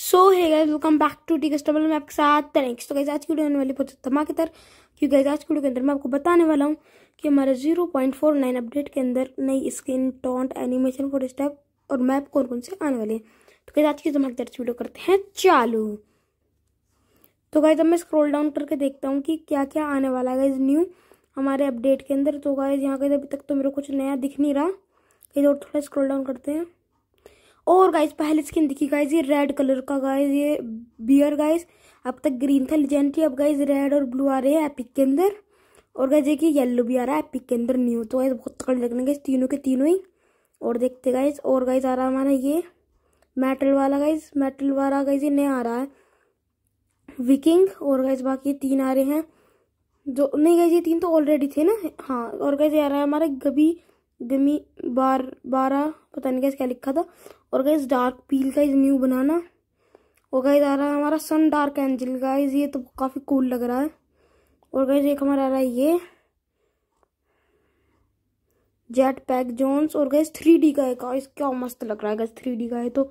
सो है guys welcome back to टी customer में आपके साथ थैंक्स तो गाइस आज की वीडियो होने वाली बहुत धमाकेदार क्योंकि गाइस आज की वीडियो के अंदर मैं आपको बताने वाला हूँ कि हमारे 0.49 अपडेट के अंदर नई screen taunt animation photo step और मैप कौन कौन से आने वाले हैं तो गाइस आज की धमाकेदार वीडियो करते हैं चालू तो गाइस अब मैं स्क्रोल डाउन करके देखता हूँ कि क्या क्या आने वाला है गाइज न्यू हमारे अपडेट के अंदर तो गाइज यहाँ गाइज अभी तक तो मेरे को कुछ नया दिख नहीं रहा कहीं और थोड़ा स्क्रोल डाउन करते हैं और गाइस पहले स्किन दिखी गाइस ये रेड कलर का गाइस ये बियर गाइस अब तक ग्रीन था लेजेंडरी अब गाइस रेड और ब्लू आ रहे हैं एपिक के अंदर और गाइस कि येलो भी आ रहा है एपिक के अंदर न्यू तो गाइस बहुत तकड़े लगने गाइस तीनों के तीनों ही और देखते गाइस और गाइस आ रहा है हमारा ये मेटल वाला गाइस मेटल वाला गाइस ये नया आ रहा है विकिंग और गाइस बाकी तीन आ रहे हैं जो नहीं गए ये तीन तो ऑलरेडी थे ना हाँ और ये आ रहा है हमारा गबी गमी बार बारह पता नहीं कैसे क्या लिखा था और गाइज डार्क पील का इज न्यू बनाना और गाइज आ रहा है हमारा सन डार्क एंजल गाइज ये तो काफ़ी कूल लग रहा है और गाइज एक हमारा आ रहा है ये जेट पैक जोन्स और गैस थ्री डी का एक गाइस क्या मस्त लग रहा है गैस थ्री डी का है तो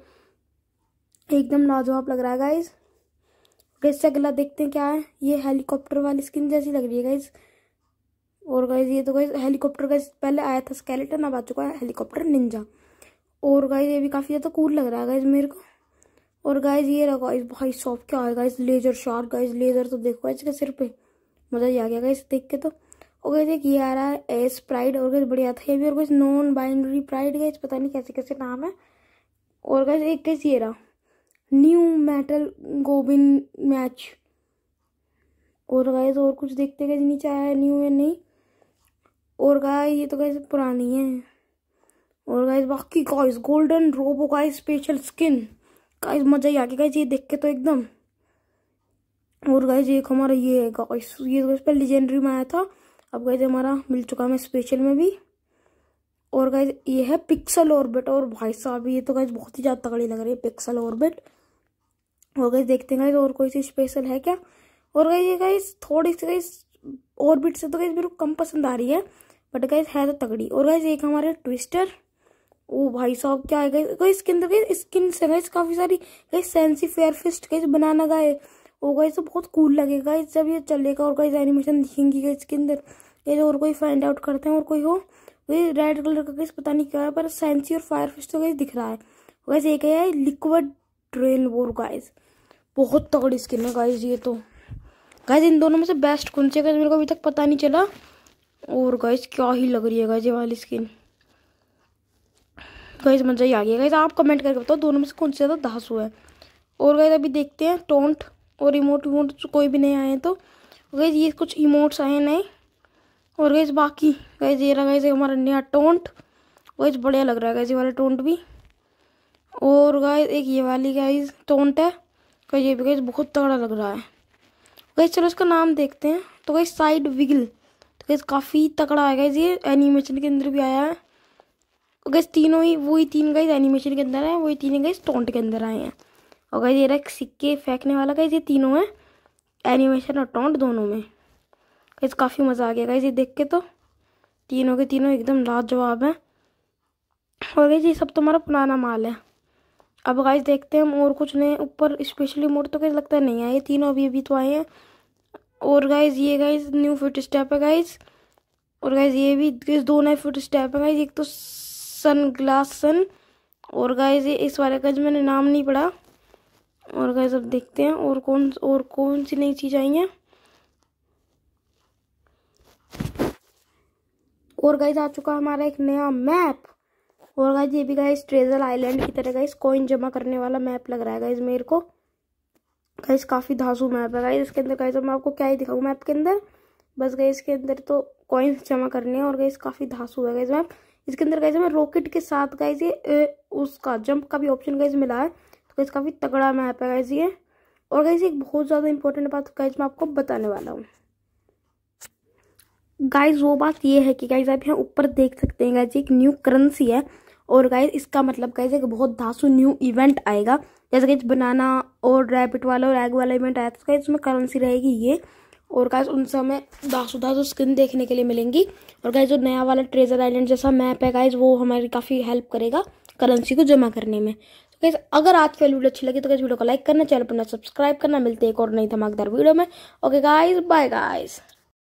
एकदम लाजवाब लग रहा है गाइस गैस से अगला देखते हैं क्या है ये हेलीकॉप्टर वाली स्किन जैसी लग रही है गाइज़ और गाइज ये तो गाइज हेलीकॉप्टर गाइज पहले आया था स्केलेटन अब आ चुका है हेलीकॉप्टर निंजा और गाइज ये भी काफ़ी ज़्यादा कूल लग रहा है गाइज मेरे को और गाइज ये रहा गाइज भाई सॉफ्ट क्या है guys laser sharp guys laser तो देखो इसके सिर पे मज़ा ही आ गया गाइज देख के तो और गाइज एक ये आ रहा है एस प्राइड और गाइज बढ़िया था ये भी और guys non binary pride guys पता नहीं कैसे कैसे नाम है और गाइज एक गाइज ये रहा न्यू मेटल गोबिन मैच और गाइज और कुछ देखते गए नीचे आया न्यू या नहीं और गाय ये तो गाइस पुरानी है और गाइस बाकी guys golden robo guys special skin guys मजा ही आ गया गाइस ये देख के तो एकदम और गाइस एक हमारा ये है गाइस ये गाइस तो पहले लेजेंडरी में आया था अब गाइस हमारा मिल चुका है स्पेशल में भी और गाइस ये है पिक्सल ऑर्बिट और भाई साहब ये तो गाइस बहुत ही ज़्यादा तगड़ी लग रही है पिक्सल ऑर्बिट और गाइस देखते हैं गाइस और कोई सी स्पेशल है क्या और गाइस ये गाइस थोड़ी सी गाइस ऑर्बिट से तो गाइस मेरे को कम पसंद आ रही है बट गाइज है तो तगड़ी और गाइज एक हमारे ट्विस्टर ओ भाई साहब क्या है गाइज स्किन तो गई स्किन से गाइज काफ़ी सारी गई सेंसी फेयर फिस्ट गाइज बनाना गाए वो गाइज तो बहुत कूल लगेगा गाइज जब ये चलेगा और गाइज एनिमेशन दिखेंगी गाइज इसके अंदर गाइज और कोई फाइंड आउट करते हैं और कोई हो वही रेड कलर का गाइज पता नहीं क्या है पर सेंसी और फायर फिस्ट तो गाइज दिख रहा है गाइज एक है लिक्विड ट्रेन वो गाइज बहुत तगड़ी स्किन है गाइज ये तो गाइज इन दोनों में से बेस्ट कौन सी है मेरे को अभी तक पता नहीं चला और गाइस क्या ही लग रही है गाइस ये वाली स्किन गाइस मज़ा ही आ गया गाइस आप कमेंट करके बताओ दोनों में से कौन से ज़्यादा धास हुआ है और गाइस अभी देखते हैं टोंट और इमोट वोट तो कोई भी नहीं आए हैं तो गैस ये कुछ इमोट्स आए नए और गैस बाकी गैस ये रहा गैस हमारा नया टोंट गैस बढ़िया लग रहा है गैस ये वाला टोंट भी और गैस एक ये वाली गैस टोंट है गैस ये भी गैस बहुत तगड़ा लग रहा है गैस चलो इसका नाम देखते हैं तो गैस साइड विगल तो गैस काफ़ी तकड़ा आएगा इस ये एनिमेशन के अंदर भी आया है और गैस तीनों ही वही तीन गैस एनिमेशन के अंदर है वही तीन गैस टोंट के अंदर आए हैं और गैस ये रख सिक्के फेंकने वाला गैस ये तीनों है एनिमेशन और टोंट दोनों में गैस काफ़ी मज़ा आ गया गैस ये देख के तो तीनों के तीनों एकदम लाजवाब हैं और गैस ये सब तो हमारा पुराना माल है अब गाइस देखते हैं हम और कुछ नए ऊपर स्पेशली मोड तो कैसे लगता है नहीं आए तीनों अभी अभी तो आए हैं और गाइज ये गाइज न्यू फुट स्टेप है गाइज और गाइज ये भी गाइज दो नए फुट स्टेप है गाइज एक तो सन ग्लास सन और गाइज ये इस वाले गाइज मैंने नाम नहीं पढ़ा और गाइज अब देखते हैं और कौन और कौन सी नई चीज़ आई है और गाइज आ चुका हमारा एक नया मैप और गाइज ये भी गाइज ट्रेजर आइलैंड की तरह गाइज कॉइन जमा करने वाला मैप लग रहा है गाइज मेरे को गाइस काफ़ी धांसू मैप है गाइस इसके अंदर गाइस मैं आपको क्या ही दिखाऊँ मैप के अंदर बस गई इसके अंदर तो कॉइन्स जमा करने हैं और गई काफ़ी धांसू है गाइस मैप इसके अंदर गाइस मैं रॉकेट के साथ गाइस ये उसका जंप का भी ऑप्शन गाइस मिला है तो गाइस काफ़ी तगड़ा मैप है गाइस ये और गाइस एक बहुत ज़्यादा इंपॉर्टेंट बात गाइस मैं आपको बताने वाला हूँ गाइस वो बात ये है कि गाइस आप यहाँ ऊपर देख सकते हैं गाइस एक न्यू करेंसी है और गाइज इसका मतलब गाइज एक बहुत धासु न्यू इवेंट आएगा जैसे कि बनाना और रैबिट वाला और एग वाला इवेंट आया था गाइज तो उसमें करेंसी रहेगी ये और गाइज उन सब हमें धासु दासु स्किन देखने के लिए मिलेंगी और गाइज जो नया वाला ट्रेजर आइलैंड जैसा मैप है गाइज वो हमारी काफ़ी हेल्प करेगा करेंसी को जमा करने में तो गाइज अगर आज की वीडियो अच्छी लगी तो गाइज वीडियो को लाइक करना चैनल पर ना सब्सक्राइब करना मिलते एक और नई धमाकेदार वीडियो में ओके गाइज बाय गाइज़